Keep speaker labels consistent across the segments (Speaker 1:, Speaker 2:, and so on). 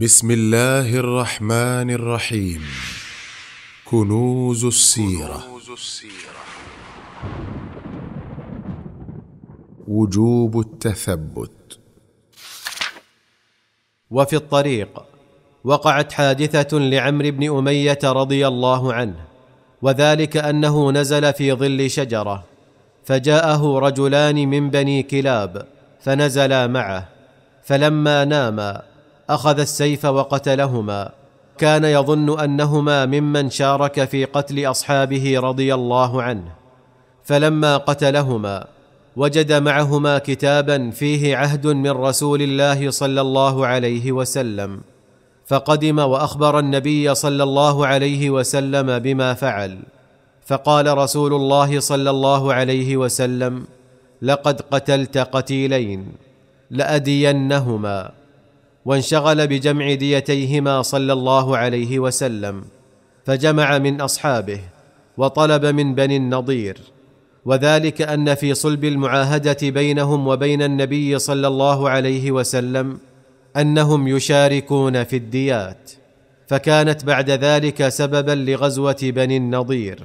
Speaker 1: بسم الله الرحمن الرحيم كنوز السيرة وجوب التثبت وفي الطريق وقعت حادثة لعمر بن أمية رضي الله عنه وذلك أنه نزل في ظل شجرة فجاءه رجلان من بني كلاب فنزلا معه فلما ناما اخذ السيف وقتلهما كان يظن انهما ممن شارك في قتل اصحابه رضي الله عنه فلما قتلهما وجد معهما كتابا فيه عهد من رسول الله صلى الله عليه وسلم فقدم واخبر النبي صلى الله عليه وسلم بما فعل فقال رسول الله صلى الله عليه وسلم لقد قتلت قتيلين لادينهما وانشغل بجمع ديتيهما صلى الله عليه وسلم فجمع من اصحابه وطلب من بني النضير وذلك ان في صلب المعاهده بينهم وبين النبي صلى الله عليه وسلم انهم يشاركون في الديات فكانت بعد ذلك سببا لغزوه بني النضير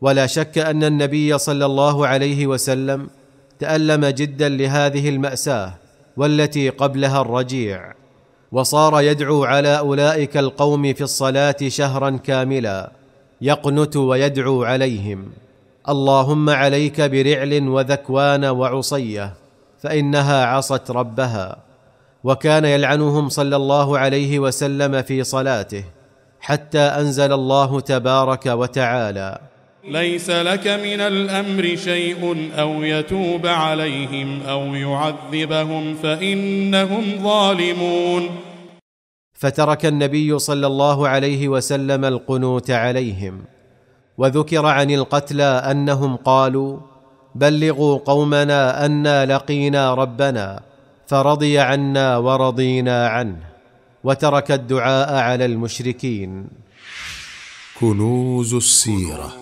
Speaker 1: ولا شك ان النبي صلى الله عليه وسلم تالم جدا لهذه الماساه والتي قبلها الرجيع وصار يدعو على اولئك القوم في الصلاه شهرا كاملا يقنت ويدعو عليهم اللهم عليك برعل وذكوان وعصيه فانها عصت ربها وكان يلعنهم صلى الله عليه وسلم في صلاته حتى انزل الله تبارك وتعالى ليس لك من الأمر شيء أو يتوب عليهم أو يعذبهم فإنهم ظالمون فترك النبي صلى الله عليه وسلم القنوت عليهم وذكر عن القتلى أنهم قالوا بلغوا قومنا أنا لقينا ربنا فرضي عنا ورضينا عنه وترك الدعاء على المشركين كنوز السيرة